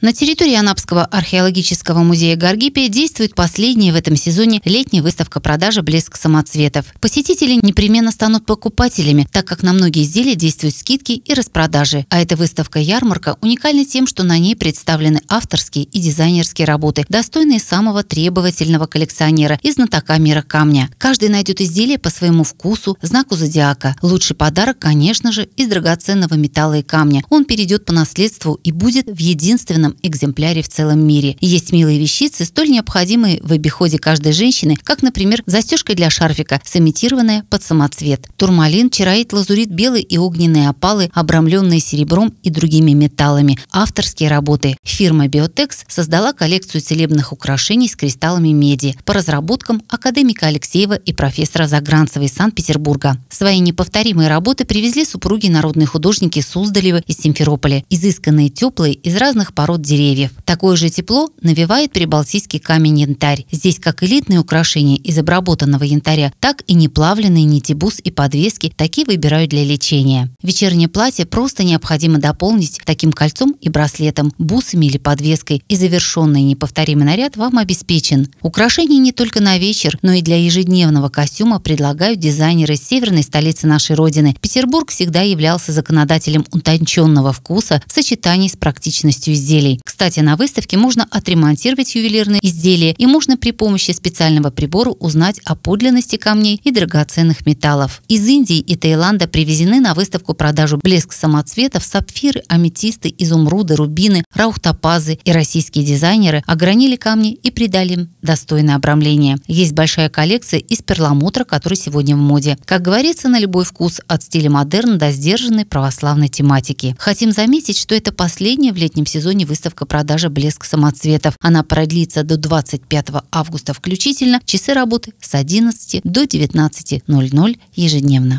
На территории Анапского археологического музея Гаргипия действует последняя в этом сезоне летняя выставка продажи «Блеск самоцветов». Посетители непременно станут покупателями, так как на многие изделия действуют скидки и распродажи. А эта выставка-ярмарка уникальна тем, что на ней представлены авторские и дизайнерские работы, достойные самого требовательного коллекционера и знатока мира камня. Каждый найдет изделие по своему вкусу, знаку зодиака. Лучший подарок, конечно же, из драгоценного металла и камня. Он перейдет по наследству и будет в единственном единственном экземпляре в целом мире. Есть милые вещицы, столь необходимые в обиходе каждой женщины, как, например, застежка для шарфика, сымитированная под самоцвет, турмалин, чароид, лазурит, белый и огненные опалы, обрамленные серебром и другими металлами, авторские работы. Фирма Биотекс создала коллекцию целебных украшений с кристаллами меди по разработкам академика Алексеева и профессора Загранцева из Санкт-Петербурга. Свои неповторимые работы привезли супруги народные художники Суздалева из Симферополя. Изысканные теплые из разных пород от деревьев. Такое же тепло навевает прибалтийский камень-янтарь. Здесь как элитные украшения из обработанного янтаря, так и неплавленные нити бус и подвески такие выбирают для лечения. Вечернее платье просто необходимо дополнить таким кольцом и браслетом, бусами или подвеской, и завершенный неповторимый наряд вам обеспечен. Украшения не только на вечер, но и для ежедневного костюма предлагают дизайнеры северной столицы нашей Родины. Петербург всегда являлся законодателем утонченного вкуса в сочетании с практичностью изделий рублей. Кстати, на выставке можно отремонтировать ювелирные изделия и можно при помощи специального прибора узнать о подлинности камней и драгоценных металлов. Из Индии и Таиланда привезены на выставку продажу блеск самоцветов, сапфиры, аметисты, изумруды, рубины, раухтопазы и российские дизайнеры огранили камни и придали им достойное обрамление. Есть большая коллекция из перламутра, который сегодня в моде. Как говорится, на любой вкус от стиля модерн до сдержанной православной тематики. Хотим заметить, что это последнее в летнем сезоне выставка выставка продажи «Блеск самоцветов». Она продлится до 25 августа включительно. Часы работы с 11 до 19.00 ежедневно.